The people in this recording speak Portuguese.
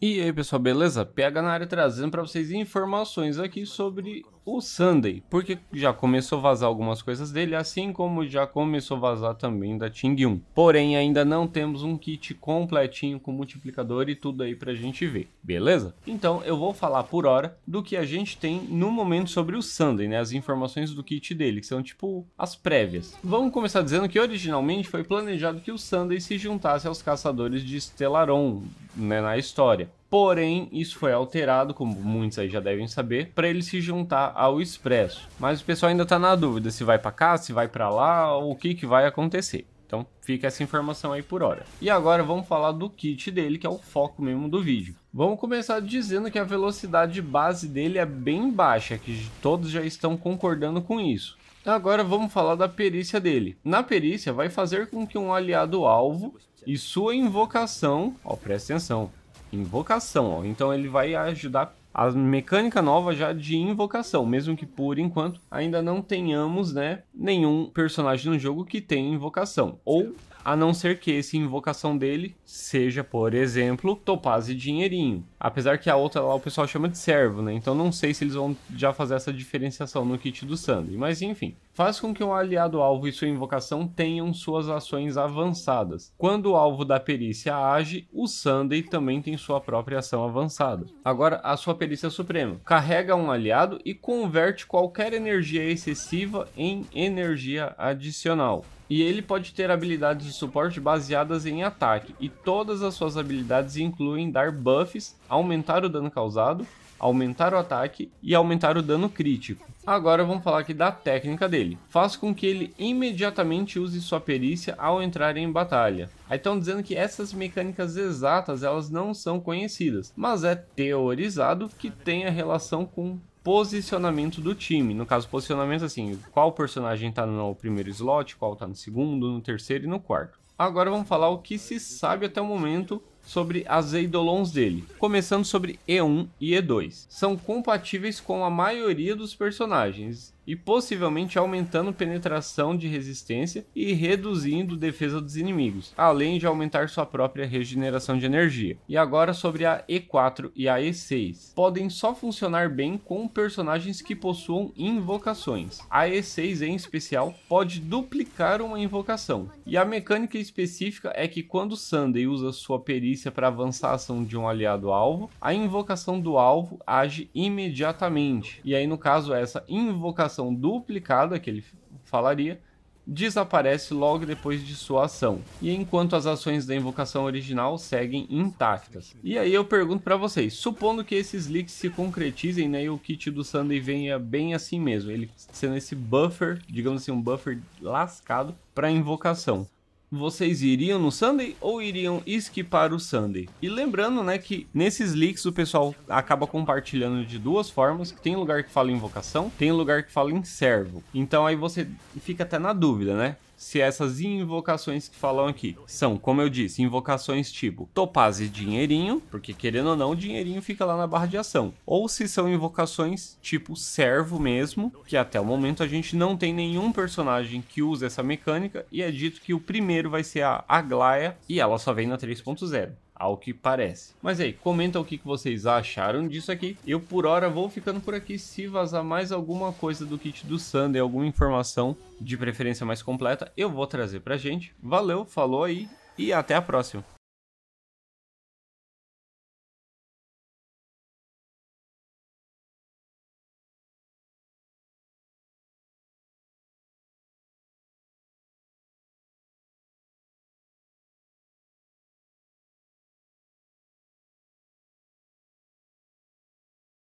E aí pessoal, beleza? PH na área trazendo para vocês informações aqui sobre o Sunday, porque já começou a vazar algumas coisas dele, assim como já começou a vazar também da Ting 1. Porém, ainda não temos um kit completinho com multiplicador e tudo aí pra gente ver, beleza? Então, eu vou falar por hora do que a gente tem no momento sobre o Sunday, né? As informações do kit dele, que são tipo as prévias. Vamos começar dizendo que originalmente foi planejado que o Sunday se juntasse aos caçadores de Stellaron, né, na história. Porém, isso foi alterado, como muitos aí já devem saber, para ele se juntar ao Expresso. Mas o pessoal ainda está na dúvida se vai para cá, se vai para lá, ou o que, que vai acontecer. Então fica essa informação aí por hora. E agora vamos falar do kit dele, que é o foco mesmo do vídeo. Vamos começar dizendo que a velocidade base dele é bem baixa, que todos já estão concordando com isso. Agora vamos falar da perícia dele. Na perícia vai fazer com que um aliado alvo e sua invocação, ó, presta atenção, Invocação, ó. Então ele vai ajudar a mecânica nova já de invocação, mesmo que por enquanto ainda não tenhamos, né, nenhum personagem no jogo que tenha invocação. Ou a não ser que essa invocação dele seja, por exemplo, Topaz e Dinheirinho. Apesar que a outra lá o pessoal chama de servo, né? Então não sei se eles vão já fazer essa diferenciação no kit do Sandry, mas enfim. Faz com que um aliado alvo e sua invocação tenham suas ações avançadas. Quando o alvo da perícia age, o Sunday também tem sua própria ação avançada. Agora, a sua perícia suprema. Carrega um aliado e converte qualquer energia excessiva em energia adicional e ele pode ter habilidades de suporte baseadas em ataque, e todas as suas habilidades incluem dar buffs, aumentar o dano causado, aumentar o ataque e aumentar o dano crítico. Agora vamos falar aqui da técnica dele. Faz com que ele imediatamente use sua perícia ao entrar em batalha. Aí estão dizendo que essas mecânicas exatas elas não são conhecidas, mas é teorizado que tenha relação com posicionamento do time. No caso, posicionamento assim, qual personagem está no primeiro slot, qual está no segundo, no terceiro e no quarto. Agora vamos falar o que se sabe até o momento sobre as Eidolons dele, começando sobre E1 e E2. São compatíveis com a maioria dos personagens e possivelmente aumentando penetração de resistência e reduzindo defesa dos inimigos, além de aumentar sua própria regeneração de energia. E agora sobre a E4 e a E6. Podem só funcionar bem com personagens que possuam invocações. A E6 em especial pode duplicar uma invocação. E a mecânica específica é que quando Sunday usa sua perícia perícia para avançar a ação de um aliado alvo, a invocação do alvo age imediatamente. E aí, no caso, essa invocação duplicada que ele falaria desaparece logo depois de sua ação, e enquanto as ações da invocação original seguem intactas. E aí eu pergunto para vocês, supondo que esses leaks se concretizem, né, e o kit do Sunday venha bem assim mesmo, ele sendo esse buffer, digamos assim, um buffer lascado para invocação vocês iriam no Sunday ou iriam esquipar o Sunday? E lembrando, né, que nesses leaks o pessoal acaba compartilhando de duas formas. Tem lugar que fala invocação, tem lugar que fala em servo. Então aí você fica até na dúvida, né? se essas invocações que falam aqui são, como eu disse, invocações tipo Topaz e Dinheirinho, porque querendo ou não, o Dinheirinho fica lá na barra de ação, ou se são invocações tipo Servo mesmo, que até o momento a gente não tem nenhum personagem que usa essa mecânica, e é dito que o primeiro vai ser a Aglaia, e ela só vem na 3.0 ao que parece. Mas aí, comenta o que vocês acharam disso aqui. Eu por hora vou ficando por aqui. Se vazar mais alguma coisa do kit do Sunday, alguma informação de preferência mais completa, eu vou trazer pra gente. Valeu, falou aí e até a próxima.